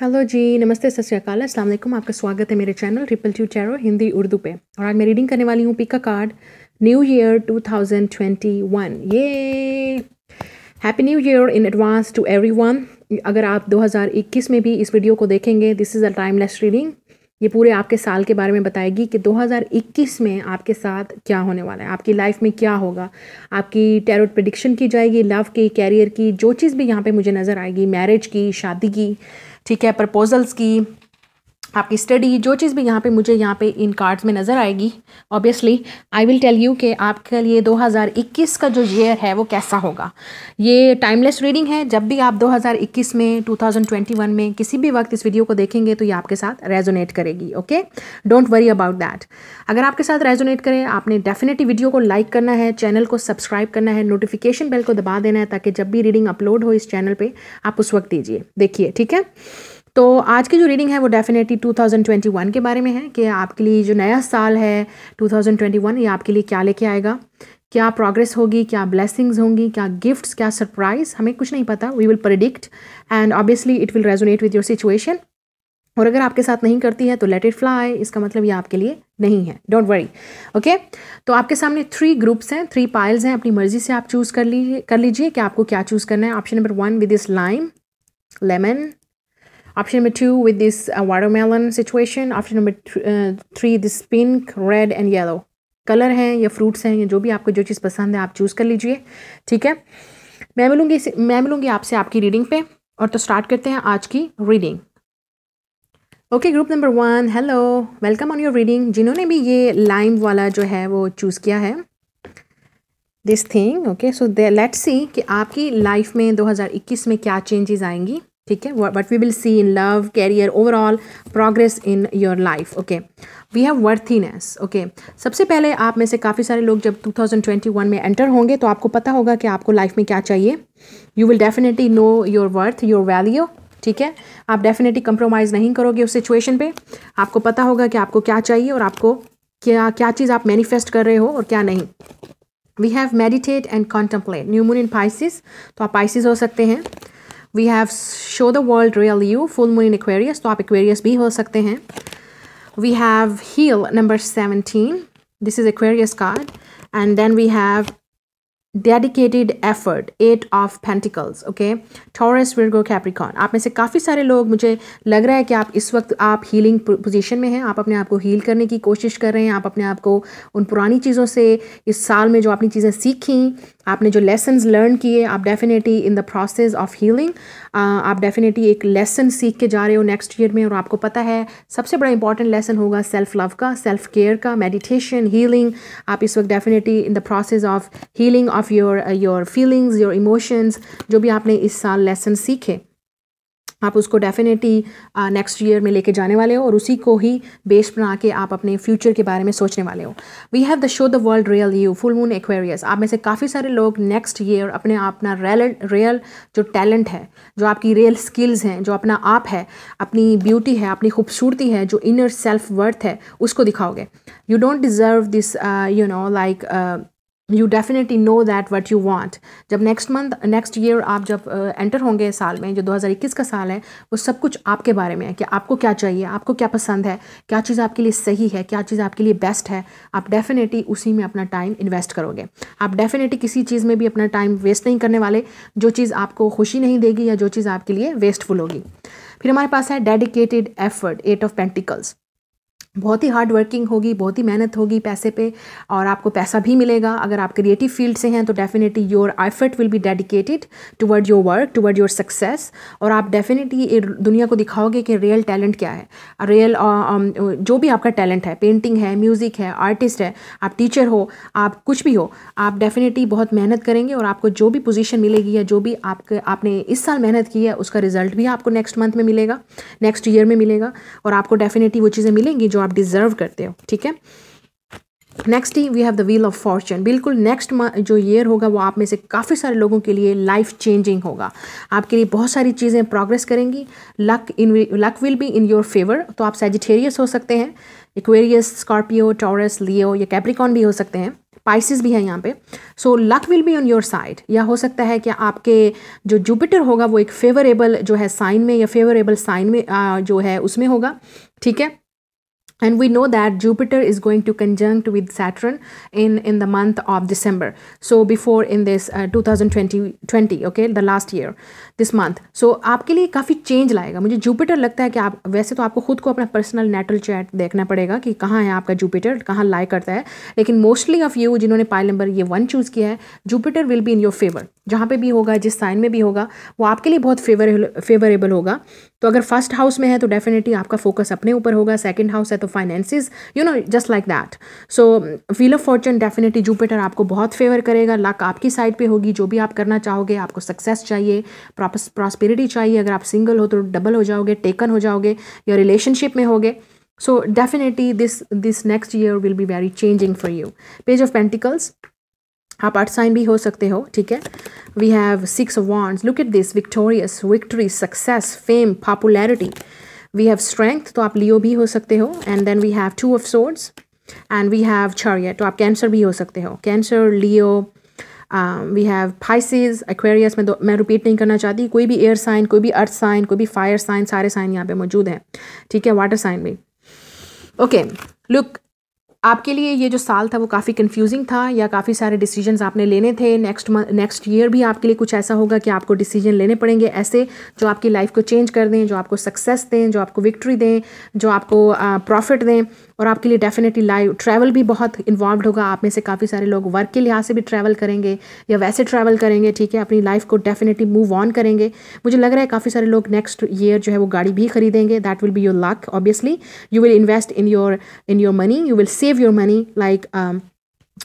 Hello जी नमस्ते सत श्रीकाल असलम आपका स्वागत है मेरे channel triple two tarot Hindi Urdu पे और आज मैं रीडिंग करने वाली हूँ पिका कार्ड न्यू ईयर 2021 ये happy new year in advance to everyone अगर आप 2021 में भी इस वीडियो को देखेंगे this is a timeless reading ये पूरे आपके साल के बारे में बताएगी कि 2021 में आपके साथ क्या होने वाला है आपकी लाइफ में क्या होगा आपकी टैरोट प्रडिक्शन की जाएगी लव की कैरियर की जो चीज़ भी यहाँ पे मुझे नज़र आएगी मैरिज की शादी की ठीक है प्रपोजल्स की आपकी स्टडी जो चीज़ भी यहाँ पे मुझे यहाँ पे इन कार्ड्स में नज़र आएगी obviously I will tell you कि आपके लिए 2021 का जो ईयर है वो कैसा होगा ये टाइमलेस रीडिंग है जब भी आप 2021 में 2021 में किसी भी वक्त इस वीडियो को देखेंगे तो ये आपके साथ रेजोनेट करेगी okay don't worry about that अगर आपके साथ रेजोनेट करें आपने डेफिनेटली वीडियो को लाइक करना है चैनल को सब्सक्राइब करना है नोटिफिकेशन बेल को दबा देना है ताकि जब भी रीडिंग अपलोड हो इस चैनल पर आप उस वक्त दीजिए देखिए ठीक है तो आज की जो रीडिंग है वो डेफिनेटली 2021 के बारे में है कि आपके लिए जो नया साल है 2021 ये आपके लिए क्या लेके आएगा क्या प्रोग्रेस होगी क्या ब्लेसिंग्स होंगी क्या गिफ्ट्स क्या सरप्राइज हमें कुछ नहीं पता we will predict and obviously it will resonate with your situation और अगर आपके साथ नहीं करती है तो लेट इट फ्लाई इसका मतलब ये आपके लिए नहीं है डोंट वरी ओके तो आपके सामने थ्री ग्रुप्स हैं थ्री पाइल्स हैं अपनी मर्जी से आप चूज़ कर लीजिए कर लीजिए कि आपको क्या चूज़ करना है ऑप्शन नंबर वन विद इस lime lemon Option number two with this uh, watermelon situation. Option number th uh, three this pink, red and yellow. Colour हैं या फ्रूट्स हैं या जो भी आपको जो चीज़ पसंद है आप चूज़ कर लीजिए ठीक है मैं मिलूँगी मैं मिलूँगी आपसे आपकी रीडिंग पे और तो स्टार्ट करते हैं आज की reading okay group number one hello welcome on your reading जिन्होंने भी ये लाइम वाला जो है वो चूज़ किया है this thing okay so let's see कि आपकी लाइफ में 2021 में क्या चेंजेस आएंगी ठीक है what we will see in love career overall progress in your life okay we have worthiness okay सबसे पहले आप में से काफ़ी सारे लोग जब 2021 में एंटर होंगे तो आपको पता होगा कि आपको लाइफ में क्या चाहिए you will definitely know your worth your value ठीक है आप डेफिनेटली कंप्रोमाइज़ नहीं करोगे उस सिचुएशन पे आपको पता होगा कि आपको क्या चाहिए और आपको क्या क्या चीज़ आप मैनिफेस्ट कर रहे हो और क्या नहीं we have meditate and contemplate new moon in Pisces तो आप पाइसिस हो सकते हैं we have show the world real you full moon in Aquarius तो आप एक्वेरियस भी हो सकते हैं we have heal number seventeen this is Aquarius card and then we have dedicated effort eight of pentacles okay Taurus Virgo Capricorn आप में से काफ़ी सारे लोग मुझे लग रहा है कि आप इस वक्त आप हीलिंग पोजिशन में हैं आप अपने आप को हील करने की कोशिश कर रहे हैं आप अपने आप को उन पुरानी चीज़ों से इस साल में जो आपने चीज़ें सीखी आपने जो लेसन लर्न किए आप definitely in the process of healing आप डेफिनेटली एक लेसन सीख के जा रहे हो नेक्स्ट ईयर में और आपको पता है सबसे बड़ा इंपॉर्टेंट लेसन होगा सेल्फ लव का सेल्फ केयर का मेडिटेशन हीलिंग आप इस वक्त definitely in the process of healing of your your feelings your emotions जो भी आपने इस साल लेसन सीखे आप उसको डेफिनेटली नेक्स्ट ईयर में लेके जाने वाले हो और उसी को ही बेस बना के आप अपने फ्यूचर के बारे में सोचने वाले हो we have the show the world real you full moon Aquarius आप में से काफ़ी सारे लोग नेक्स्ट ईयर अपने अपना रियल रियल जो टैलेंट है जो आपकी रियल स्किल्स हैं जो अपना आप है अपनी ब्यूटी है अपनी खूबसूरती है जो इनर सेल्फ वर्थ है उसको दिखाओगे you don't deserve this you know like you definitely know that what you want जब नेक्स्ट मंथ नेक्स्ट ईयर आप जब एंटर uh, होंगे साल में जो 2021 का साल है वो सब कुछ आपके बारे में है कि आपको क्या चाहिए आपको क्या पसंद है क्या चीज़ आपके लिए सही है क्या चीज़ आपके लिए बेस्ट है आप डेफिनेटली उसी में अपना टाइम इन्वेस्ट करोगे आप डेफिनेटली किसी चीज़ में भी अपना टाइम वेस्ट नहीं करने वाले जो चीज़ आपको खुशी नहीं देगी या जो चीज़ आपके लिए वेस्टफुल होगी फिर हमारे पास है dedicated effort eight of pentacles बहुत ही हार्ड वर्किंग होगी बहुत ही मेहनत होगी पैसे पे और आपको पैसा भी मिलेगा अगर आप क्रिएटिव फील्ड से हैं तो definitely your effort will be dedicated toward your work toward your success और आप डेफिनेटली दुनिया को दिखाओगे कि रियल टैलेंट क्या है रियल uh, um, जो भी आपका टैलेंट है पेंटिंग है म्यूज़िक है आर्टिस्ट है आप टीचर हो आप कुछ भी हो आप डेफिनेटली बहुत मेहनत करेंगे और आपको जो भी पोजिशन मिलेगी या जो भी आपके आपने इस साल मेहनत की है उसका रिजल्ट भी आपको नेक्स्ट मंथ में मिलेगा नेक्स्ट ईयर में मिलेगा और आपको डेफिनेटली वो चीज़ें मिलेंगी जो जो आप डिज़र्व करते हो ठीक है नेक्स्ट ही we have the wheel of fortune बिल्कुल नेक्स्ट जो ईयर होगा वो आप में से काफ़ी सारे लोगों के लिए लाइफ चेंजिंग होगा आपके लिए बहुत सारी चीज़ें प्रोग्रेस करेंगी luck in luck will be in your favour तो आप सेजिटेरियस हो सकते हैं इक्वेरियस स्कॉर्पियो टॉरस लियो या कैप्रिकॉन भी हो सकते हैं स्पाइसिस भी है यहाँ पे so luck will be on your side या हो सकता है कि आपके जो जुपिटर होगा वो एक फेवरेबल जो है साइन में या फेवरेबल साइन में आ, जो है उसमें होगा ठीक है and we know that jupiter is going to conjunct with saturn in in the month of december so before in this uh, 2020 20 okay the last year this month so आपके लिए काफ़ी चेंज लाएगा मुझे जुपिटर लगता है कि आप वैसे तो आपको खुद को अपना पर्सनल नेटल चैट देखना पड़ेगा कि कहाँ है आपका जुपिटर कहाँ लाई करता है लेकिन मोस्टली ऑफ यू जिन्होंने पाइल नंबर ये वन चूज़ किया है Jupiter will be in your favour जहाँ पे भी होगा जिस साइन में भी होगा वो आपके लिए बहुत फेवर फेवरेबल होगा तो अगर फर्स्ट हाउस में है तो डेफिनेटली आपका फोकस अपने ऊपर होगा सेकंड हाउस है तो finances you know just like that so wheel of fortune definitely Jupiter आपको बहुत फेवर करेगा लक आपकी साइड पे होगी जो भी आप करना चाहोगे आपको सक्सेस चाहिए प्रॉस्पेरिटी चाहिए अगर आप सिंगल हो तो डबल हो जाओगे टेकन हो जाओगे या रिलेशनशिप में होगे so definitely this this next year will be very changing for you page of pentacles आप अर्थ साइन भी हो सकते हो ठीक है we have six wands look at this victorious victory success fame popularity we have strength तो आप Leo भी हो सकते हो and then we have two of swords and we have chariot तो आप कैंसर भी हो सकते हो Cancer Leo we have Pisces Aquarius में तो मैं रिपीट नहीं करना चाहती कोई भी एयर साइन कोई भी अर्थ साइन कोई भी फायर साइन सारे साइन यहाँ पे मौजूद हैं ठीक है वाटर साइन भी ओके लुक आपके लिए ये जो साल था वो काफ़ी कंफ्यूजिंग था या काफ़ी सारे डिसीजन आपने लेने थे नेक्स्ट नेक्स्ट ईयर भी आपके लिए कुछ ऐसा होगा कि आपको डिसीजन लेने पड़ेंगे ऐसे जो आपकी लाइफ को चेंज कर दें जो आपको सक्सेस दें जो आपको विक्ट्री दें जो आपको प्रॉफिट uh, दें और आपके लिए डेफिनेटली लाइव ट्रैवल भी बहुत इन्वॉल्व होगा आप में से काफ़ी सारे लोग वर्क के लिहाज से भी ट्रैवल करेंगे या वैसे ट्रैवल करेंगे ठीक है अपनी लाइफ को डेफिनेटली मूव ऑन करेंगे मुझे लग रहा है काफ़ी सारे लोग नेक्स्ट ईयर जो है वो गाड़ी भी खरीदेंगे that will be your luck obviously you will invest in your in your money you will save your money like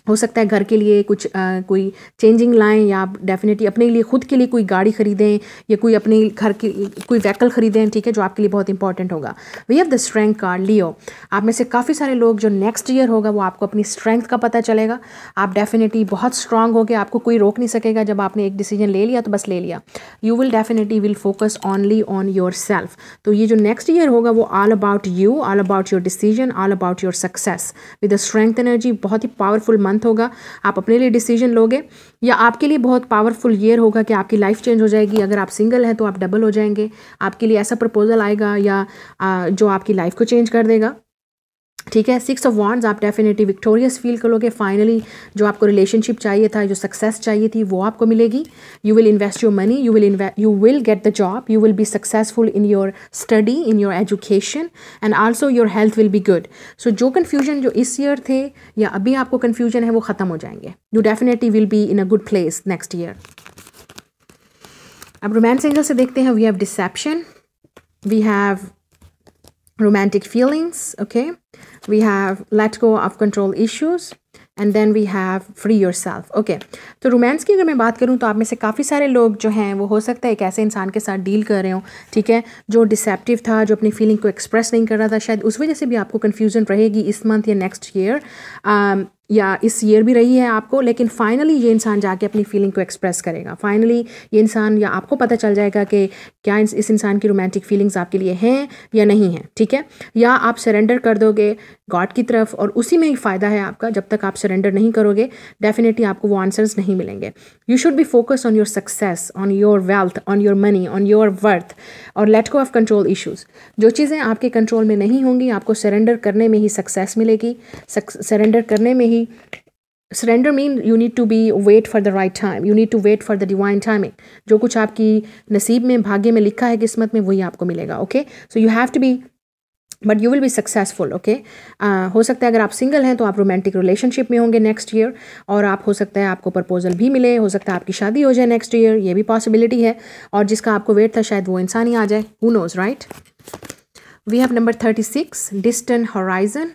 हो सकता है घर के लिए कुछ आ, कोई चेंजिंग लाएं या आप डेफिनेटली अपने लिए खुद के लिए कोई गाड़ी खरीदें या कोई अपने घर की कोई व्हीकल खरीदें ठीक है जो आपके लिए बहुत इंपॉर्टेंट होगा we have the strength card Leo आप में से काफ़ी सारे लोग जो नेक्स्ट ईयर होगा वो आपको अपनी स्ट्रेंथ का पता चलेगा आप डेफिनेटली बहुत स्ट्रांग हो गए आपको कोई रोक नहीं सकेगा जब आपने एक डिसीजन ले लिया तो बस ले लिया you will definitely will focus only on yourself तो ये जो नेक्स्ट ईयर होगा वो all about you all about your decision all about your success with the strength energy बहुत ही पावरफुल मंथ होगा आप अपने लिए डिसीजन लोगे या आपके लिए बहुत पावरफुल ईयर होगा कि आपकी लाइफ चेंज हो जाएगी अगर आप सिंगल हैं तो आप डबल हो जाएंगे आपके लिए ऐसा प्रपोजल आएगा या जो आपकी लाइफ को चेंज कर देगा ठीक है सिक्स ऑफ वांड्स आप डेफिनेटली विक्टोरियस फील करोगे फाइनली जो आपको रिलेशनशिप चाहिए था जो सक्सेस चाहिए थी वो आपको मिलेगी you will invest your money you will you will get the job you will be successful in your study in your education and also your health will be good so जो confusion जो इस year थे या अभी आपको confusion है वो ख़त्म हो जाएंगे you definitely will be in a good place next year अब रोमांस एंगल से देखते हैं we have deception we have romantic feelings okay we have let go of control issues and then we have free yourself okay तो romance की अगर मैं बात करूँ तो आप में से काफ़ी सारे लोग जो हैं वो हो सकता है एक ऐसे इंसान के साथ डील कर रहे हो ठीक है जो डिसेप्टिव था जो अपनी फीलिंग को एक्सप्रेस नहीं कर रहा था शायद उस वजह से भी आपको कन्फ्यूज़न रहेगी इस मंथ या नेक्स्ट ईयर या इस ईयर भी रही है आपको लेकिन फाइनली ये इंसान जाके अपनी फीलिंग को एक्सप्रेस करेगा फाइनली ये इंसान या आपको पता चल जाएगा कि क्या इस इंसान की रोमांटिक फीलिंग्स आपके लिए हैं या नहीं हैं ठीक है या आप सरेंडर कर दोगे गॉड की तरफ और उसी में ही फ़ायदा है आपका जब तक आप सरेंडर नहीं करोगे डेफिनेटली आपको वो आंसर्स नहीं मिलेंगे you should be focus on your success on your wealth on your money on your worth और let go of control issues जो चीज़ें आपके कंट्रोल में नहीं होंगी आपको सरेंडर करने में ही सक्सेस मिलेगी सरेंडर करने में ही नहीं surrender mean you need to be wait for the right time you need to wait for the divine timing जो कुछ आपकी नसीब में भाग्य में लिखा है किस्मत में वही आपको मिलेगा okay so you have to be but you will be successful okay हो सकता है अगर आप सिंगल हैं तो आप रोमांटिक रिलेशनशिप में होंगे नेक्स्ट ईयर और आप हो सकता है आपको प्रपोजल भी मिले हो सकता है आपकी शादी हो जाए नेक्स्ट ईयर ये भी पॉसिबिलिटी है और जिसका आपको वेट था शायद वो इंसान ही आ जाए who knows right we have number thirty six distant horizon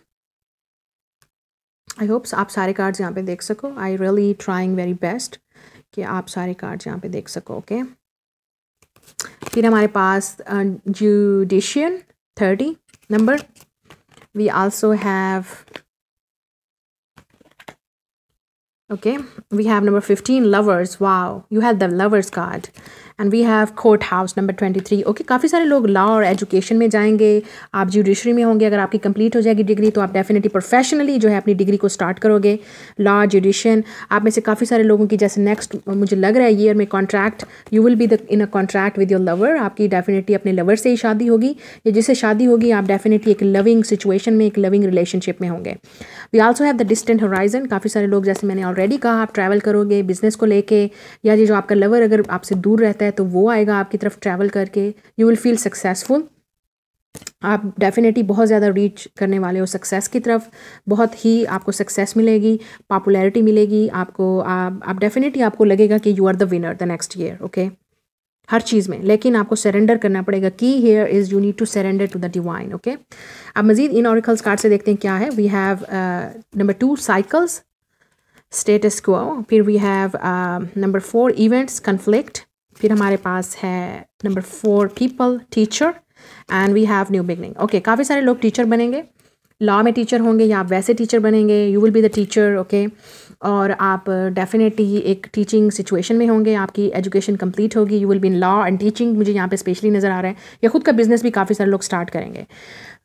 I hopes आप सारे कार्ड्स यहाँ पे देख सको I really trying very best कि आप सारे कार्ड्स यहाँ पे देख सको ओके फिर हमारे पास judicial thirty number we also have okay we have number fifteen lovers wow you have the lovers card and we have court house number twenty three okay काफ़ी सारे लोग लॉ और एजुकेशन में जाएंगे आप जुडिशरी में होंगे अगर आपकी कंप्लीट हो जाएगी डिग्री तो आप डेफिनेटली प्रोफेशनली जो है अपनी डिग्री को स्टार्ट करोगे लॉ जुडिशन आप में से काफ़ी सारे लोगों की जैसे नेक्स्ट मुझे लग रहा है ईयर में contract you will be the in a contract with your lover आपकी डेफिनेटली अपने लवर से ही शादी होगी या जिससे शादी होगी आप डेफिनेटली एक लविंग सिचुएशन में एक लविंग रिलेशनशिप में होंगे we also have the distant horizon काफ़ी सारे लोग जैसे मैंने ऑलरेडी कहा आप ट्रैवल करोगे बिजनेस को लेके या जो आपका लवर अगर आपसे दूर रहता है है तो वो आएगा आपकी तरफ ट्रैवल करके यू विल फील सक्सेसफुल आप डेफिनेटली बहुत ज़्यादा रीच करने वाले हो सक्सेस की तरफ बहुत ही आपको सक्सेस मिलेगी पॉपुलैरिटी मिलेगी आपको आप आप डेफिनेटली आपको लगेगा कि you are the winner the next year okay हर चीज़ में लेकिन आपको सरेंडर करना पड़ेगा की here is you need to surrender to the divine okay अब मज़ीद इन ऑरिकल्स कार्ड से देखते हैं क्या है we have number two cycles status को फिर we have number four events conflict फिर हमारे पास है number four people teacher and we have new beginning okay काफ़ी सारे लोग टीचर बनेंगे लॉ में टीचर होंगे या आप वैसे टीचर बनेंगे you will be the teacher okay और आप डेफिनेटली एक टीचिंग सिचुएशन में होंगे आपकी एजुकेशन कंप्लीट होगी you will be in law and teaching मुझे यहाँ पे स्पेशली नज़र आ रहा है या खुद का बिजनेस भी काफ़ी सारे लोग स्टार्ट करेंगे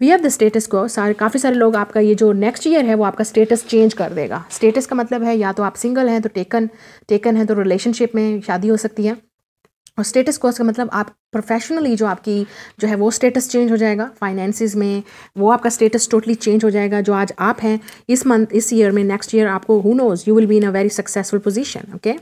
वी हैव द स्टेटस को सारे काफ़ी सारे लोग आपका ये जो नेक्स्ट ईयर है वो आपका स्टेटस चेंज कर देगा स्टेटस का मतलब है या तो आप सिंगल हैं तो टेकन टेकन है तो रिलेशनशिप में शादी हो सकती है और स्टेटस कोर्स का मतलब आप प्रोफेशनली जो आपकी जो है वो स्टेटस चेंज हो जाएगा फाइनेंसिस में वो आपका स्टेटस टोटली चेंज हो जाएगा जो आज आप हैं इस मंथ इस ईयर में नेक्स्ट ईयर आपको who knows you will be in a very successful position okay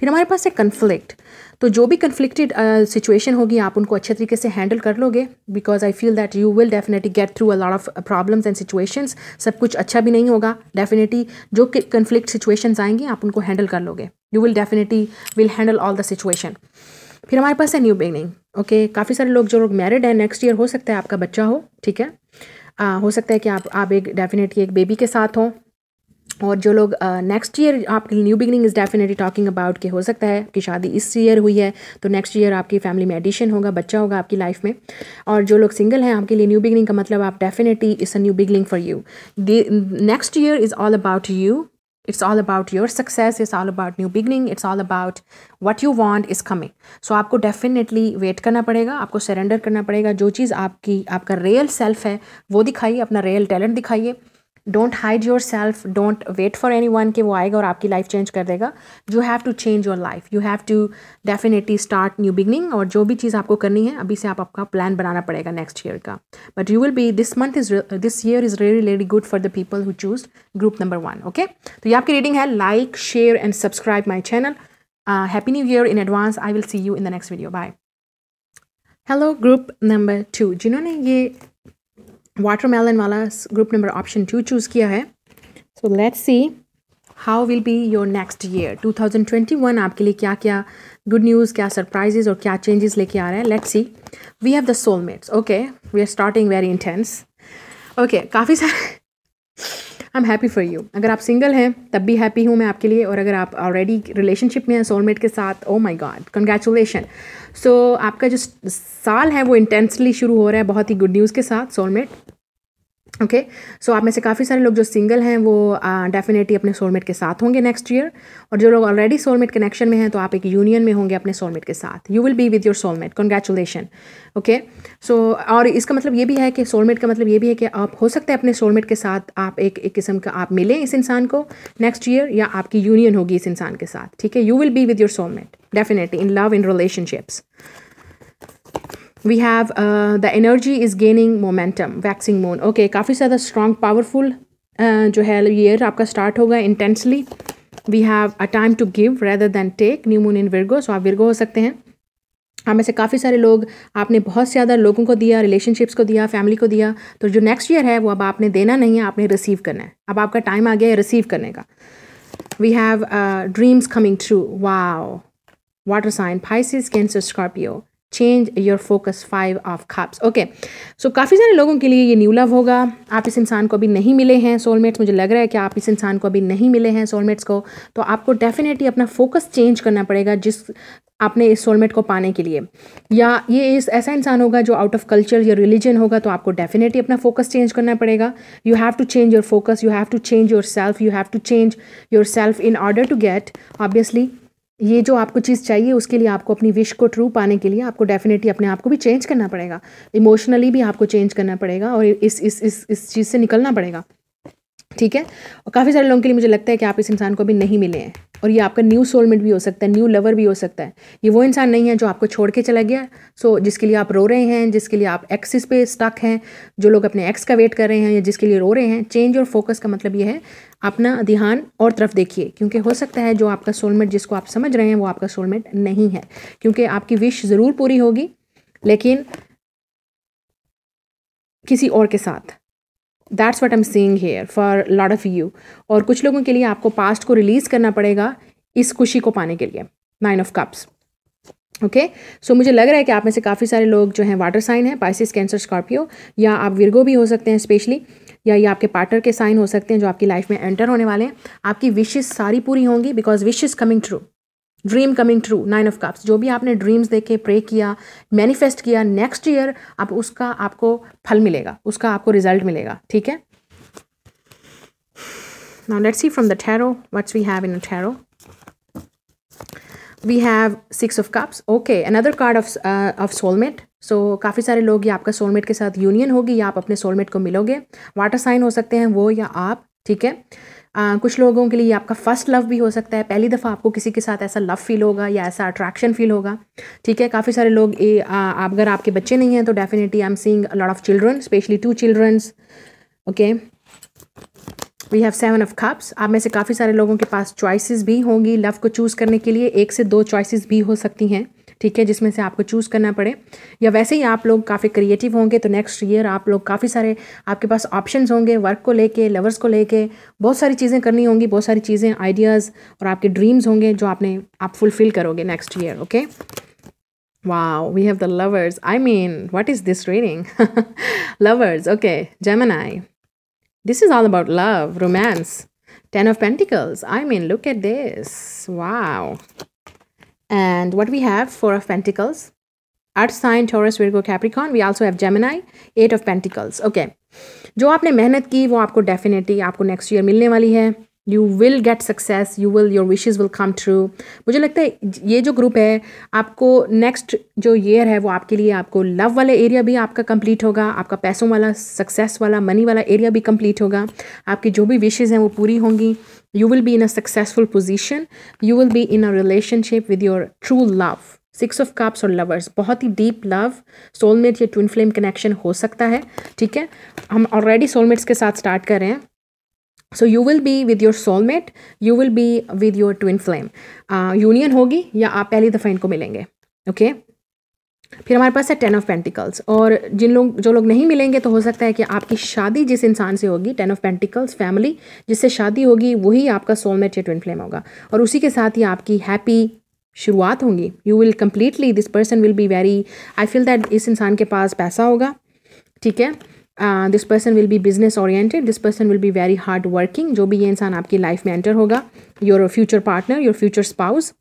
फिर हमारे पास है कन्फ्लिक्ट तो जो भी कन्फ्लिक्टेड सिचुएशन uh, होगी आप उनको अच्छे तरीके से हैंडल कर लोगे because I feel that you will definitely get through a lot of problems and situations सब कुछ अच्छा भी नहीं होगा डेफिनेटली जो कन्फ्लिक्ट सिचुएशंस आएंगी आप उनको हैंडल कर लोगे you will definitely will handle all the situation फिर हमारे पास है न्यू बिगनिंग ओके काफ़ी सारे लोग जो लोग मैरिड हैं नेक्स्ट ईयर हो सकता है आपका बच्चा हो ठीक है आ, हो सकता है कि आप आप एक डेफिनेटली एक बेबी के साथ हों और जो लोग नेक्स्ट ईयर आपकी new beginning is definitely talking about के हो सकता है कि शादी इस ईयर हुई है तो नेक्स्ट ईयर आपकी फैमिली में एडिशन होगा बच्चा होगा आपकी लाइफ में और जो लोग सिंगल हैं आपके लिए न्यू बिगनिंग का मतलब आप definitely is a new beginning for you next year is all about you it's all about your success it's all about new beginning it's all about what you want is coming so आपको definitely wait करना पड़ेगा आपको surrender करना पड़ेगा जो चीज़ आपकी आपका रियल सेल्फ है वो दिखाइए अपना रियल टैलेंट दिखाइए don't hide yourself don't wait for anyone के वो आएगा और आपकी लाइफ चेंज कर देगा you have to change your life you have to definitely start new beginning और जो भी चीज़ आपको करनी है अभी से आप आपका प्लान बनाना पड़ेगा नेक्स्ट ईयर का but you will be this month is this year is very very good for the people who choose group number one okay तो ये आपकी रीडिंग है like share and subscribe my channel happy new year in advance I will see you in the next video bye hello group number two जिन्होंने ये watermelon वाला group number option two choose किया है सो let's see how will be your next year 2021 आपके लिए क्या क्या good news क्या सरप्राइजेज और क्या चेंजेस लेके आ रहे हैं let's see we have the soulmates okay we are starting very intense okay काफ़ी सारे I am happy for you अगर आप सिंगल हैं तब भी हैप्पी हूँ मैं आपके लिए और अगर आप ऑलरेडी रिलेशनशिप में हैं सोलमेट के साथ ओ माई गॉड कंग्रेचुलेशन सो आपका जो साल है वो इंटेंसली शुरू हो रहा है बहुत ही गुड न्यूज़ के साथ soulmate okay okay? So so, आप में से काफ़ी सारे लोग जो सिंगल हैं वो डेफिनेटली अपने सोलमेट के साथ होंगे नेक्स्ट ईयर और जो लोग ऑलरेडी सोलमेट कनेक्शन में हैं तो आप एक यूनियन में होंगे अपने सोलमेट के साथ you will be with your soulmate congratulation okay so और इसका मतलब ये भी है कि सोलमेट का मतलब ये भी है कि आप हो सकते हैं अपने सोलमेट के साथ आप एक एक किस्म का आप मिलें इस इंसान को नेक्स्ट ईयर या आपकी यूनियन होगी इस इंसान के साथ ठीक है you will be with your soulmate definitely in love in relationships we have the energy is gaining momentum waxing moon okay काफ़ी ज़्यादा स्ट्रॉन्ग पावरफुल जो है ईयर आपका स्टार्ट होगा intensely we have a time to give rather than take new moon in Virgo so आप Virgo हो सकते हैं हम में से काफ़ी सारे लोग आपने बहुत से ज़्यादा लोगों को दिया रिलेशनशिप्स को दिया फैमिली को दिया तो जो नेक्स्ट ईयर है वो अब आपने देना नहीं है आपने रिसीव करना है अब आपका टाइम आ गया है रिसीव करने का we have dreams coming through wow water sign Pisces Cancer Scorpio change your focus five of cups okay so काफ़ी सारे लोगों के लिए ये न्यू लव होगा आप इस इंसान को अभी नहीं मिले हैं सोलमेट्स मुझे लग रहा है कि आप इस इंसान को अभी नहीं मिले हैं सोलमेट्स को तो आपको डेफिनेटली अपना फोकस चेंज करना पड़ेगा जिस आपने इस सोलमेट को पाने के लिए या ये इस ऐसा इंसान होगा जो आउट ऑफ कल्चर या रिलीजन होगा तो आपको डेफिनेटली अपना फोकस चेंज करना पड़ेगा you have to change your focus you have to change yourself you have to change yourself in order to get obviously ये जो आपको चीज़ चाहिए उसके लिए आपको अपनी विश को ट्रू पाने के लिए आपको डेफिनेटली अपने आप को भी चेंज करना पड़ेगा इमोशनली भी आपको चेंज करना पड़ेगा और इस इस इस इस चीज़ से निकलना पड़ेगा ठीक है और काफ़ी सारे लोगों के लिए मुझे लगता है कि आप इस इंसान को अभी नहीं मिले हैं और ये आपका न्यू सोलमेट भी हो सकता है न्यू लवर भी हो सकता है ये वो इंसान नहीं है जो आपको छोड़ के चला गया सो so, जिसके लिए आप रो रहे हैं जिसके लिए आप एक्सिस पे स्टक हैं जो लोग अपने एक्स का वेट कर रहे हैं या जिसके लिए रो रहे हैं चेंज और फोकस का मतलब ये है अपना ध्यान और तरफ देखिए क्योंकि हो सकता है जो आपका सोलमेट जिसको आप समझ रहे हैं वो आपका सोलमेट नहीं है क्योंकि आपकी विश ज़रूर पूरी होगी लेकिन किसी और के साथ that's what am seeing here for lot of you और कुछ लोगों के लिए आपको पास्ट को रिलीज़ करना पड़ेगा इस खुशी को पाने के लिए nine of cups okay so मुझे लग रहा है कि आप में से काफ़ी सारे लोग जो हैं वाटर साइन हैं पाइसिस कैंसर स्कॉर्पियो या आप विरगो भी हो सकते हैं स्पेशली या ये आपके पार्टनर के साइन हो सकते हैं जो आपकी लाइफ में एंटर होने वाले हैं आपकी विशेज सारी पूरी होंगी because wish is coming true dream coming true nine of cups जो भी आपने ड्रीम्स देखे प्रे किया मैनिफेस्ट किया नेक्स्ट ईयर आप उसका आपको फल मिलेगा उसका आपको रिजल्ट मिलेगा ठीक है now let's see from the tarot what's we have in tarot we have six of cups okay another card of of soulmate so so, काफ़ी सारे लोग या आपका सोलमेट के साथ यूनियन होगी या आप अपने सोलमेट को मिलोगे वाटर साइन हो सकते हैं वो या आप ठीक है आ, कुछ लोगों के लिए आपका फर्स्ट लव भी हो सकता है पहली दफ़ा आपको किसी के साथ ऐसा लव फील होगा या ऐसा अट्रैक्शन फील होगा ठीक है काफ़ी सारे लोग ए, आ, अगर आपके बच्चे नहीं हैं तो definitely I am seeing lot of children specially two childrens okay we have seven of cups आप में से काफ़ी सारे लोगों के पास चॉइसिस भी होंगी लव को चूज़ करने के लिए एक से दो चॉइसिस भी हो सकती हैं ठीक है जिसमें से आपको चूज़ करना पड़े या वैसे ही आप लोग काफ़ी क्रिएटिव होंगे तो नेक्स्ट ईयर आप लोग काफ़ी सारे आपके पास ऑप्शंस होंगे वर्क को लेके लवर्स को लेके बहुत सारी चीज़ें करनी होंगी बहुत सारी चीज़ें आइडियाज़ और आपके ड्रीम्स होंगे जो आपने आप फुलफ़िल करोगे next year okay Wow, we have the lovers. I mean, what is this reading? lovers, okay, Gemini. This is all about love, romance. Ten of Pentacles. I mean, look at this. Wow. And what we have? Four of Pentacles. Earth sign, Taurus, Virgo, Capricorn. We also have Gemini. Eight of Pentacles. Okay. जो आपने मेहनत की वो आपको definitely आपको next year मिलने वाली है you will get success you will your wishes will come true मुझे लगता है ये जो ग्रुप है आपको नेक्स्ट जो ईयर है वो आपके लिए आपको लव वाला एरिया भी आपका कंप्लीट होगा आपका पैसों वाला सक्सेस वाला मनी वाला एरिया भी कंप्लीट होगा आपकी जो भी विशेज़ हैं वो पूरी होंगी you will be in a successful position you will be in a relationship with your true love six of cups और लवर्स बहुत ही डीप लव सोलमेट या ट्विन फ्लेम कनेक्शन हो सकता है ठीक है हम ऑलरेडी सोलमेट्स के साथ स्टार्ट कर रहे हैं so you will be with your soulmate you will be with your twin flame union होगी या आप पहली दफ़ा इनको मिलेंगे ओके okay? फिर हमारे पास है टेन ऑफ पेंटिकल्स और जिन लोग जो लोग नहीं मिलेंगे तो हो सकता है कि आपकी शादी जिस इंसान से होगी टेन ऑफ पेंटिकल्स फैमिली जिससे शादी होगी वही आपका सोलमेट या ट्विन फ्लेम होगा और उसी के साथ ही आपकी हैप्पी शुरुआत होंगी you will completely this person will be very I feel that इस इंसान के पास पैसा होगा ठीक है this person will be business oriented this person will be very hard working जो भी ये इंसान आपकी लाइफ में एंटर होगा your future partner your future spouse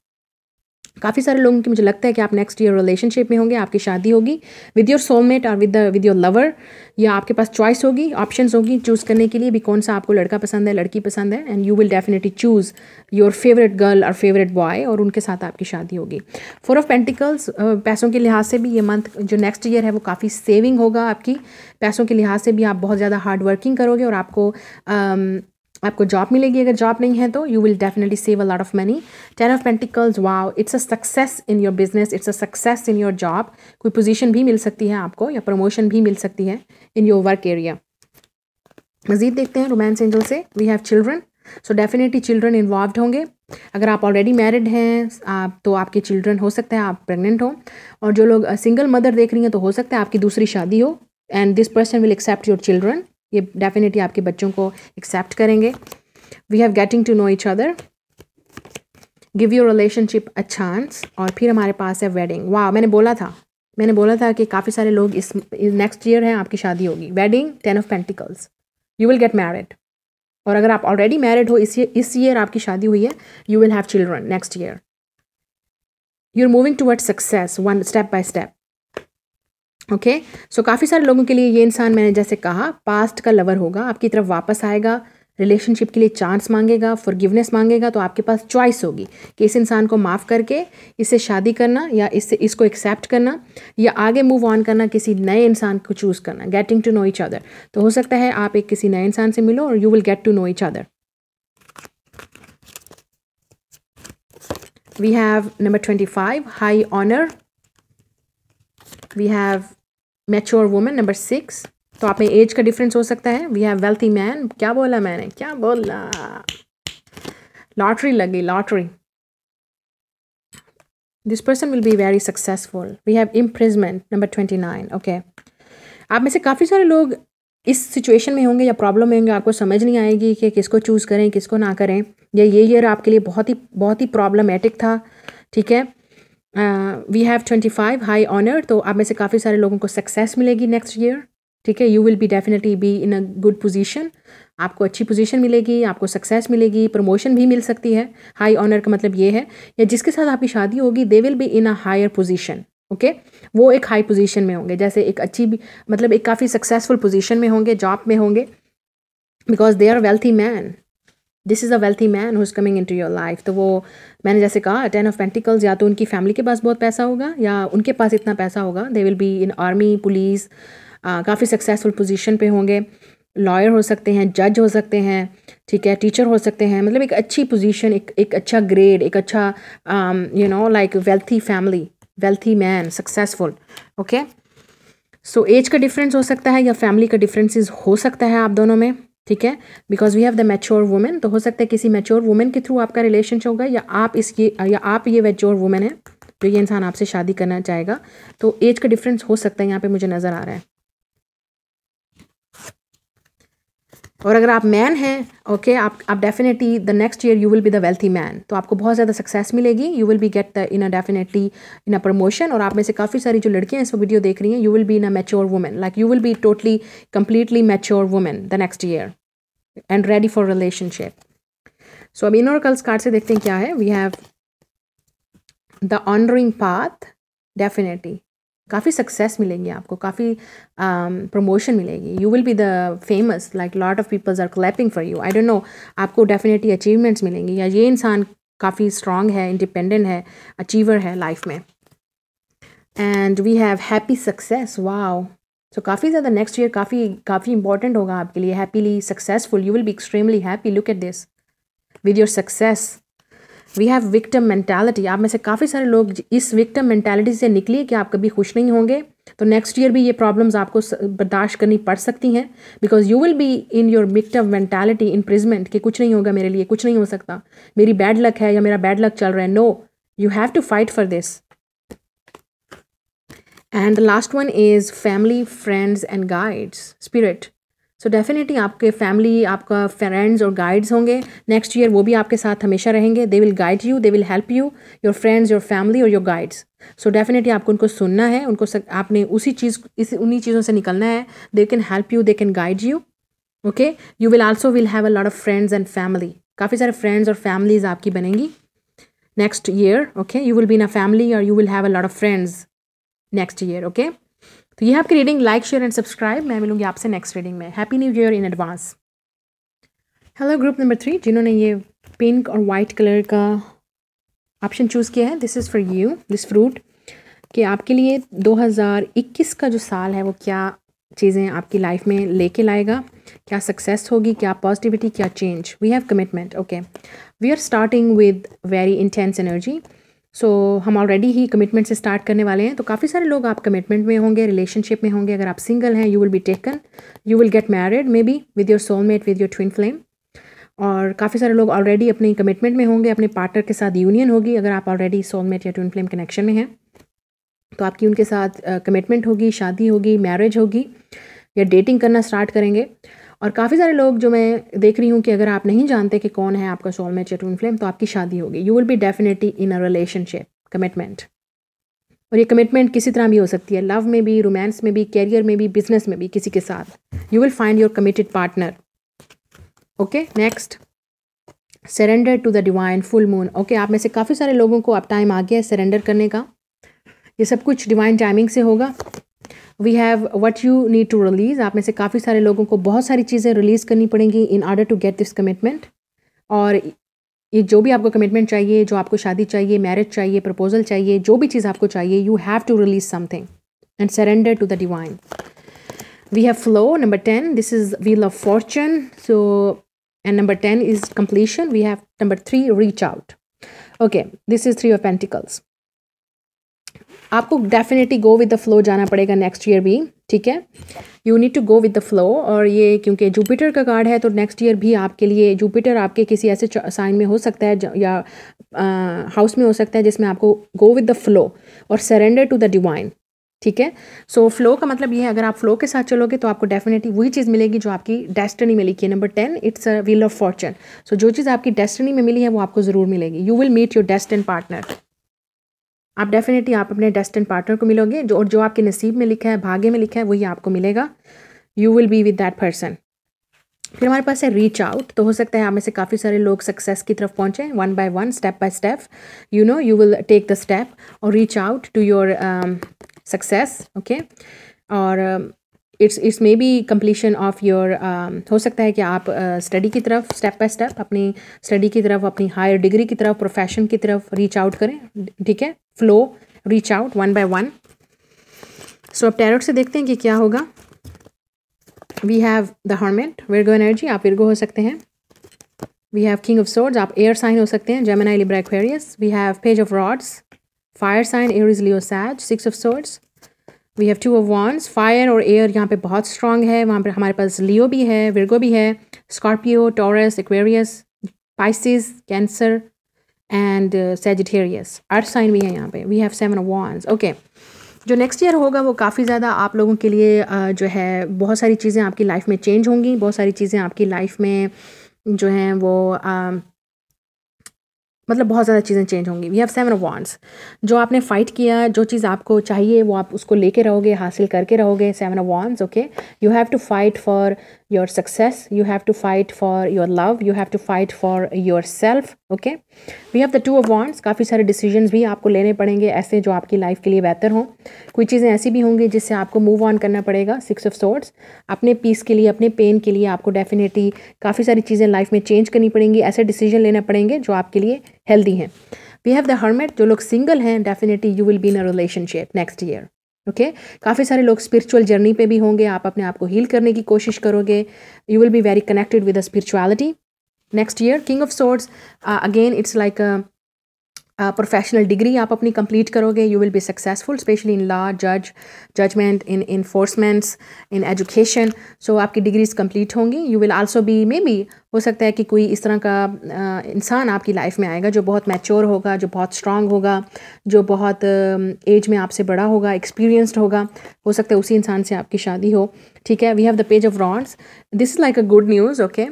काफ़ी सारे लोगों की मुझे लगता है कि आप नेक्स्ट ईयर रिलेशनशिप में होंगे आपकी शादी होगी विद योर सोलमेट और विद विद योर लवर या आपके पास चॉइस होगी ऑप्शन होगी चूज़ करने के लिए भी कौन सा आपको लड़का पसंद है लड़की पसंद है and you will definitely choose your favourite girl और फेवरेट बॉय और उनके साथ आपकी शादी होगी फोर ऑफ पेंटिकल्स पैसों के लिहाज से भी ये मंथ जो नेक्स्ट ईयर है वो काफ़ी सेविंग होगा आपकी पैसों के लिहाज से भी आप बहुत ज़्यादा हार्ड वर्किंग करोगे और आपको um, आपको जॉब मिलेगी अगर जॉब नहीं है तो you will definitely save a lot of money ten of pentacles wow it's a success in your business it's a success in your job कोई पोजीशन भी मिल सकती है आपको या प्रमोशन भी मिल सकती है इन योर वर्क एरिया मजीद देखते हैं रोमांस एंजल से we have children so definitely children involve होंगे अगर आप ऑलरेडी मैरिड हैं आप तो आपके चिल्ड्रन हो सकते हैं आप प्रेगनेंट हो और जो लोग सिंगल मदर देख रही हैं तो हो सकता है आपकी दूसरी शादी हो and this person will accept your children ये डेफिनेटली आपके बच्चों को एक्सेप्ट करेंगे we have getting to know each other give you relationship a chance और फिर हमारे पास है वेडिंग वाह मैंने बोला था मैंने बोला था कि काफ़ी सारे लोग इस नेक्स्ट ईयर हैं आपकी शादी होगी wedding ten of pentacles you will get married और अगर आप ऑलरेडी मैरिड हो इस ईयर इस ईयर आपकी शादी हुई है you will have children next year you are moving toward success one step by step okay okay? So so, काफ़ी सारे लोगों के लिए ये इंसान मैंने जैसे कहा पास्ट का लवर होगा आपकी तरफ वापस आएगा रिलेशनशिप के लिए चांस मांगेगा फॉरगिवनेस मांगेगा तो आपके पास चॉइस होगी कि इस इंसान को माफ़ करके इससे शादी करना या इससे इसको एक्सेप्ट करना या आगे मूव ऑन करना किसी नए इंसान को चूज़ करना getting to know each other तो हो सकता है आप एक किसी नए इंसान से मिलो और you will get to know each other we have number twenty five high honour we have mature women number six तो आप में एज का डिफरेंस हो सकता है वी हैव वेल्थी मैन क्या बोला मैंने क्या बोला लॉटरी लगी lottery this person will be very successful we have imprisonment number twenty nine okay आप में से काफ़ी सारे लोग इस सिचुएशन में होंगे या प्रॉब्लम में होंगे आपको समझ नहीं आएगी कि किसको चूज़ करें किसको ना करें या ये ईयर आपके लिए बहुत ही बहुत ही प्रॉब्लमेटिक था ठीक है we have twenty five high honour तो आप में से काफ़ी सारे लोगों को सक्सेस मिलेगी नेक्स्ट ईयर ठीक है you will be definitely be in a good position आपको अच्छी पोजीशन मिलेगी आपको सक्सेस मिलेगी प्रमोशन भी मिल सकती है हाई ऑनर का मतलब ये है या जिसके साथ आपकी शादी होगी they will be in a higher position okay वो एक हाई पोजीशन में होंगे जैसे एक अच्छी मतलब एक काफ़ी सक्सेसफुल पोजीशन में होंगे जॉब में होंगे because they are wealthy man this is a wealthy man who is coming in to your life तो वो मैंने जैसे कहा टेन ऑफ पेंटिकल्स या तो उनकी फैमिली के पास बहुत पैसा होगा या उनके पास इतना पैसा होगा they will be in army police काफ़ी सक्सेसफुल पोजीशन पे होंगे लॉयर हो सकते हैं जज हो सकते हैं ठीक है टीचर हो सकते हैं मतलब एक अच्छी पोजिशन एक एक अच्छा ग्रेड एक अच्छा you know like wealthy family wealthy man successful okay so age का डिफरेंस हो सकता है या फैमिली का डिफरेंसेस हो सकता है आप दोनों में ठीक है because we have the mature women तो हो सकता है किसी मैच्योर वुमेन के थ्रू आपका रिलेशनशिप होगा या आप इसकी या आप ये मैच्योर वुमेन है जो ये इंसान आपसे शादी करना चाहेगा तो एज का डिफरेंस हो सकता है यहाँ पे मुझे नज़र आ रहा है और अगर आप मैन हैं ओके आप आप definitely the next year you will be the wealthy man तो आपको बहुत ज़्यादा सक्सेस मिलेगी you will be get the in a definitely in a promotion और आप में से काफ़ी सारी जो लड़कियां इस वीडियो देख रही हैं you will be in a mature women like you will be totally completely mature women the next year and ready for relationship so अब इन और कल्स कार्ड से देखते हैं क्या है we have the honouring path definitely काफ़ी success मिलेगी आपको काफ़ी प्रमोशन um, मिलेगी you will be the famous like lot of peoples are clapping for you I don't know आपको डेफिनेटली अचीवमेंट्स मिलेंगी या ये इंसान काफ़ी स्ट्रांग है इंडिपेंडेंट है अचीवर है लाइफ में and we have happy success wow so काफ़ी ज़्यादा नेक्स्ट ईयर काफ़ी काफ़ी इंपॉर्टेंट होगा आपके लिए happily successful you will be extremely happy look at this with your success we have victim mentality आप में से काफ़ी सारे लोग इस विक्टम मेंटालिटी से निकलिए कि आप कभी खुश नहीं होंगे तो नेक्स्ट ईयर भी ये प्रॉब्लम्स आपको बर्दाश्त करनी पड़ सकती हैं because you will be in your victim mentality imprisonment कि कुछ नहीं होगा मेरे लिए कुछ नहीं हो सकता मेरी बैड लक है या मेरा बैड लक चल रहा है no you have to fight for this and the last one is family friends and guides spirit so so definitely आपके फैमिली आपका फ्रेंड्स और गाइड्स होंगे नेक्स्ट ईयर वो भी आपके साथ हमेशा रहेंगे they will guide you they will help you your friends your family और योर गाइड्स सो डेफिनेटली आपको उनको सुनना है उनको सक, आपने उसी चीज़ इस उन्हीं चीज़ों से निकलना है they can help you they can guide you okay you will also will have a lot of friends and family काफ़ी सारे फ्रेंड्स और फैमिलीज आपकी बनेंगी next year okay you will be in a family और you will have a lot of friends next year okay तो ये आपकी reading like share and subscribe मैं मिलूंगी आपसे नेक्स्ट रीडिंग में happy new year in advance hello group number three जिन्होंने ये पिंक और वाइट कलर का ऑप्शन चूज़ किया है this is for you this fruit कि आपके लिए 2021 का जो साल है वो क्या चीज़ें आपकी लाइफ में लेके लाएगा क्या सक्सेस होगी क्या पॉजिटिविटी क्या change we have commitment okay we are starting with very intense energy so so, हम ऑलरेडी ही कमिटमेंट से स्टार्ट करने वाले हैं तो काफ़ी सारे लोग आप कमिटमेंट में होंगे रिलेशनशिप में होंगे अगर आप सिंगल हैं you will be taken you will get married maybe with your soulmate with your twin flame और काफ़ी सारे लोग ऑलरेडी अपनी कमिटमेंट में होंगे अपने पार्टनर के साथ यूनियन होगी अगर आप ऑलरेडी सोलमेट या ट्विन फ्लेम कनेक्शन में हैं तो आपकी उनके साथ कमिटमेंट uh, होगी शादी होगी मैरिज होगी या डेटिंग करना स्टार्ट करेंगे और काफ़ी सारे लोग जो मैं देख रही हूँ कि अगर आप नहीं जानते कि कौन है आपका सोलमेट या ट्विन फ्लेम तो आपकी शादी होगी you will be definitely in a relationship commitment और ये कमिटमेंट किसी तरह भी हो सकती है लव में भी रोमांस में भी कैरियर में भी बिजनेस में भी किसी के साथ you will find your committed partner okay next surrender to the divine full moon okay आप में से काफ़ी सारे लोगों को अब टाइम आ गया है सरेंडर करने का ये सब कुछ डिवाइन टाइमिंग से होगा we have what you need to release आप में से काफ़ी सारे लोगों को बहुत सारी चीज़ें रिलीज़ करनी पड़ेंगी in order to get this commitment और ये जो भी आपको कमिटमेंट चाहिए जो आपको शादी चाहिए मैरिज चाहिए प्रपोजल चाहिए जो भी चीज़ आपको चाहिए you have to release something and surrender to the divine we have flow number ten this is wheel of fortune so and number ten is completion we have number three reach out okay this is three of pentacles आपको definitely go with the flow जाना पड़ेगा next year भी ठीक है you need to go with the flow और ये क्योंकि Jupiter का कार्ड है तो नेक्स्ट ईयर भी आपके लिए जुपिटर आपके किसी ऐसे साइन में हो सकता है या हाउस में हो सकता है जिसमें आपको गो विद द फ्लो और सरेंडर टू द डिवाइन ठीक है सो फ्लो का मतलब ये है अगर आप फ्लो के साथ चलोगे तो आपको डेफिनेटली वही चीज़ मिलेगी जो आपकी डेस्टिनी में लिखी है number ten it's a wheel of fortune so जो चीज़ आपकी डेस्टिनी में मिली है वो आपको ज़रूर मिलेगी you will meet your destined partner आप डेफिनेटली आप अपने डेस्टिन पार्टनर को मिलोगे जो और जो आपके नसीब में लिखा है भाग्य में लिखा है वही आपको मिलेगा you will be with that person फिर हमारे पास है रीच आउट तो हो सकता है आप में से काफ़ी सारे लोग सक्सेस की तरफ पहुँचें one by one step by step you know you will take the step और reach out to your success okay और um, it's it's maybe completion of your हो सकता है कि आप स्टडी uh, की तरफ स्टेप बाय स्टेप अपनी स्टडी की तरफ अपनी हायर डिग्री की तरफ प्रोफेशन की तरफ रीच आउट करें ठीक है flow reach out one by one so अब टैरोट से देखते हैं कि क्या होगा we have the hermit Virgo energy आप विरगो हो सकते हैं we have king of swords आप एयर साइन हो सकते हैं Gemini Libra Aquarius we have page of rods fire sign air is Leo Sag six of swords we have two of wands fire और air यहाँ पे बहुत strong है वहाँ पर हमारे पास लियो भी है विरगो भी है Scorpio Taurus Aquarius Pisces Cancer and Sagittarius earth sign भी है यहाँ पे we have seven of wands okay जो नेक्स्ट ईयर होगा वो काफ़ी ज़्यादा आप लोगों के लिए uh, जो है बहुत सारी चीज़ें आपकी लाइफ में चेंज होंगी बहुत सारी चीज़ें आपकी लाइफ में जो हैं वो um, मतलब बहुत ज़्यादा चीज़ें चेंज होंगी वी हैव सेवन वांट्स जो आपने फ़ाइट किया जो चीज़ आपको चाहिए वो आप उसको लेके रहोगे हासिल करके रहोगे seven wands okay you have to fight for your success you have to fight for your love you have to fight for yourself okay we have the two of wands काफ़ी सारे decisions भी आपको लेने पड़ेंगे ऐसे जो आपकी life के लिए बेहतर हों कोई चीज़ें ऐसी भी होंगी जिससे आपको मूव ऑन करना पड़ेगा सिक्स ऑफ सोर्ट्स अपने पीस के लिए अपने पेन के लिए आपको डेफिनेटली काफ़ी सारी चीज़ें लाइफ में चेंज करनी पड़ेंगी ऐसे डिसीजन लेना पड़ेंगे जो आपके लिए हेल्दी हैं वी हैव द हर्मेट जो लोग सिंगल हैं definitely you will be in a relationship next year okay okay? काफ़ी सारे लोग स्पिरिचुअल जर्नी पे भी होंगे आप अपने आप को हील करने की कोशिश करोगे you will be very connected with the spirituality next year king of swords again it's like professional degree आप अपनी कंप्लीट करोगे you will be successful specially in law जज judgement in enforcements in education so आपकी degrees complete होंगी you will also be maybe हो सकता है कि कोई इस तरह का इंसान आपकी लाइफ में आएगा जो बहुत मैच्योर होगा जो बहुत स्ट्रांग होगा जो बहुत एज um, में आपसे बड़ा होगा एक्सपीरियंसड होगा हो सकता है उसी इंसान से आपकी शादी हो ठीक है we have the page of rods this is like a good news okay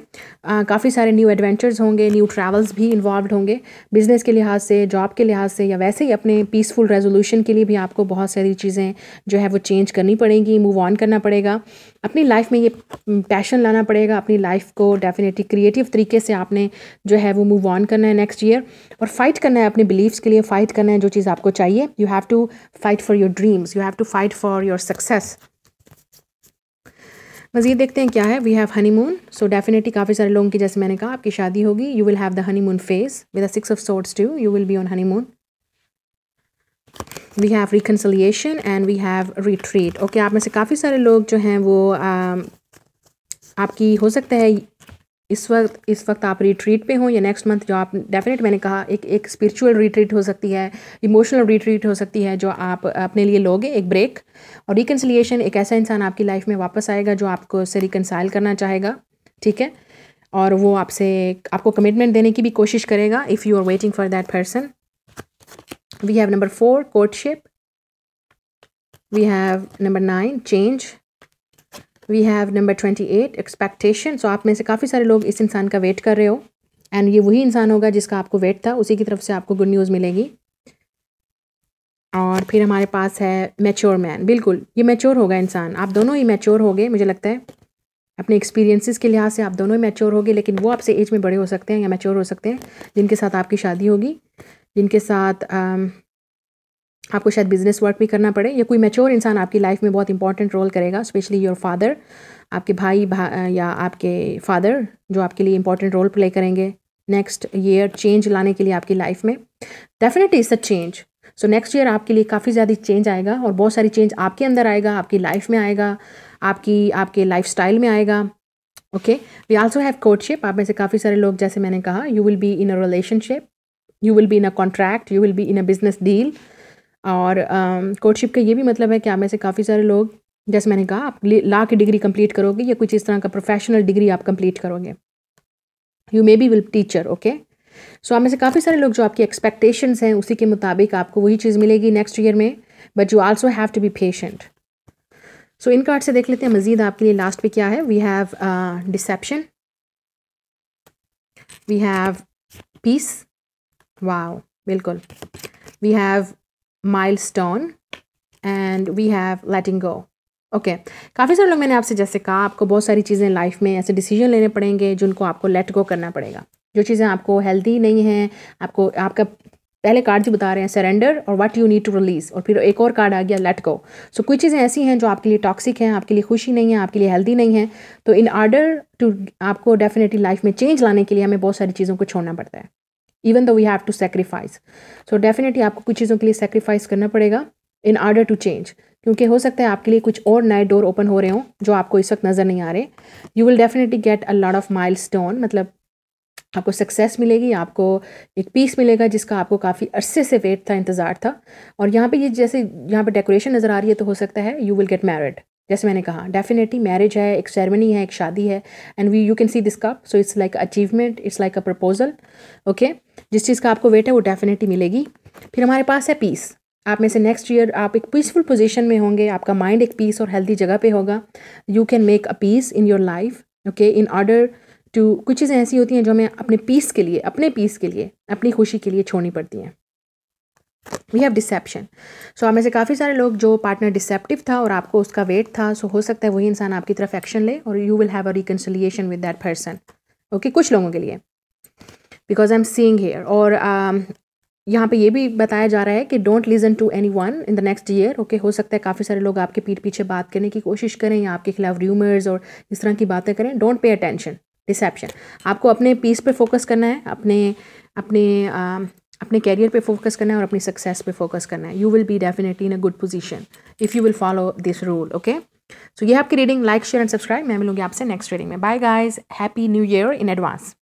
काफ़ी सारे न्यू एडवेंचर्स होंगे न्यू ट्रैवल्स भी इन्वॉल्व होंगे बिज़नेस के लिहाज से जॉब के लिहाज से या वैसे ही अपने पीसफुल रेजोल्यूशन के लिए भी आपको बहुत सारी चीज़ें जो है वो चेंज करनी पड़ेंगी मूव ऑन करना पड़ेगा अपनी लाइफ में ये पैशन mm, लाना पड़ेगा अपनी लाइफ को डेफिनेटली क्रिएटिव तरीके से आपने जो है वो मूव ऑन करना है नेक्स्ट ईयर और फाइट करना है अपने बिलीव्स के लिए फ़ाइट करना है जो चीज़ आपको चाहिए you have to fight for your dreams you have to fight for your success मज़ीद देखते हैं क्या है we have honeymoon so definitely काफ़ी सारे लोगों की जैसे मैंने कहा आपकी शादी होगी you will have the honeymoon phase with six of swords too you will be on honeymoon we have reconciliation and we have retreat okay आप में से काफ़ी सारे लोग जो हैं वो आ, um, आपकी हो सकता है इस वक्त इस वक्त आप रिट्रीट पे हो या नेक्स्ट मंथ जो आप डेफिनेट मैंने कहा एक एक स्पिरिचुअल रिट्रीट हो सकती है इमोशनल रिट्रीट हो सकती है जो आप अपने लिए लोगे एक ब्रेक और रिकनसिलिएशन एक ऐसा इंसान आपकी लाइफ में वापस आएगा जो आपको उससे रिकनसाइल करना चाहेगा ठीक है और वो आपसे आपको कमिटमेंट देने की भी कोशिश करेगा if you are waiting for that person we have number four courtship we have number nine change we have number twenty eight expectation so आप में से काफ़ी सारे लोग इस इंसान का वेट कर रहे हो एंड ये वही इंसान होगा जिसका आपको वेट था उसी की तरफ से आपको गुड न्यूज़ मिलेगी और फिर हमारे पास है मेच्योर मैन बिल्कुल ये मेच्योर होगा इंसान आप दोनों ही मेच्योर हो गए मुझे लगता है अपने एक्सपीरियंसिस के लिहाज से आप दोनों ही मेच्योर हो गए लेकिन वो आपसे एज में बड़े हो सकते हैं या मेच्योर हो सकते हैं जिनके साथ आपकी शादी होगी जिनके साथ आपको शायद बिजनेस वर्क भी करना पड़े या कोई मेच्योर इंसान आपकी लाइफ में बहुत इंपॉर्टेंट रोल करेगा स्पेशली योर फादर आपके भाई भा, या आपके फादर जो आपके लिए इंपॉर्टेंट रोल प्ले करेंगे नेक्स्ट ईयर चेंज लाने के लिए आपकी लाइफ में definitely is a change so next year आपके लिए काफ़ी ज़्यादा चेंज आएगा और बहुत सारी चेंज आपके अंदर आएगा आपकी लाइफ में आएगा आपकी आपके लाइफ में आएगा okay we also have courtship आप में से काफ़ी सारे लोग जैसे मैंने कहा you will be in a relationship you will be in a contract you will be in a business deal और कोर्टशिप का ये भी मतलब है कि आप में से काफ़ी सारे लोग जैसे मैंने कहा आप ला की डिग्री कंप्लीट करोगे या कुछ इस तरह का प्रोफेशनल डिग्री आप कंप्लीट करोगे you may be will teacher okay so आप में से काफ़ी सारे लोग जो आपकी एक्सपेक्टेशंस हैं उसी के मुताबिक आपको वही चीज़ मिलेगी नेक्स्ट ईयर में but you also have to be patient so इन कार्ड से देख लेते हैं मजीद आपके लिए लास्ट पे क्या है we have deception we have peace wow बिल्कुल we have milestone and we have letting go okay काफ़ी सारे लोग मैंने आपसे जैसे कहा आपको बहुत सारी चीज़ें लाइफ में ऐसे डिसीजन लेने पड़ेंगे जिनको आपको लेट गो करना पड़ेगा जो चीज़ें आपको हेल्दी नहीं हैं आपको आपका पहले कार्ड जो बता रहे हैं सरेंडर और what you need to release और फिर एक और कार्ड आ गया लेट गो सो कुछ चीज़ें ऐसी हैं जो आपके लिए टॉक्सिक हैं आपके लिए खुशी नहीं है आपके लिए हेल्दी नहीं है तो इन आर्डर टू आपको डेफिनेटली लाइफ में चेंज लाने के लिए हमें बहुत सारी चीज़ों को छोड़ना पड़ता है even though we have to sacrifice so definitely आपको कुछ चीज़ों के लिए सेक्रीफाइस करना पड़ेगा इन आर्डर टू चेंज क्योंकि हो सकता है आपके लिए कुछ और नए डोर ओपन हो रहे हों जो आपको इस वक्त नज़र नहीं आ रहे you will definitely get a lot of milestone मतलब आपको सक्सेस मिलेगी आपको एक पीस मिलेगा जिसका आपको काफ़ी अरसे से वेट था इंतज़ार था और यहाँ पे ये जैसे यहाँ पे डेकोरेशन नज़र आ रही है तो हो सकता है यू विल गेट मैरिड जैसे मैंने कहा डेफिनेटली मैरिज है एक सेरेमनी है एक शादी है and we you can see this cup so it's like achievement it's like a proposal okay जिस चीज़ का आपको वेट है वो डेफिनेटली मिलेगी फिर हमारे पास है पीस आप में से नेक्स्ट ईयर आप एक पीसफुल पोजिशन में होंगे आपका माइंड एक पीस और हेल्थी जगह पे होगा you can make a peace in your life okay in order to कुछ चीज़ें ऐसी होती हैं जो हमें अपने पीस के लिए अपने पीस के लिए अपनी खुशी के लिए छोड़नी पड़ती हैं वी हैव डिसेप्शन सो हमें से काफ़ी सारे लोग जो पार्टनर डिसेप्टिव था और आपको उसका वेट था सो so हो सकता है वही इंसान आपकी तरफ एक्शन ले और you will have a reconciliation with that person okay कुछ लोगों के लिए because I am seeing here और uh, यहाँ पे ये भी बताया जा रहा है कि don't listen to anyone in the next year okay हो सकता है काफ़ी सारे लोग आपके पीठ पीछे बात करने की कोशिश करें या आपके खिलाफ र्यूमर्स और इस तरह की बातें करें डोंट पे अटेंशन डिसेप्शन आपको अपने पीस पर फोकस करना है अपने अपने um, अपने कैरियर पे फोकस करना है और अपनी सक्सेस पे फोकस करना है you will be definitely in a good position if you will follow this rule okay so ये आपकी reading like share and subscribe मैं मिलूंगी आपसे नेक्स्ट रीडिंग में bye guys happy new year in advance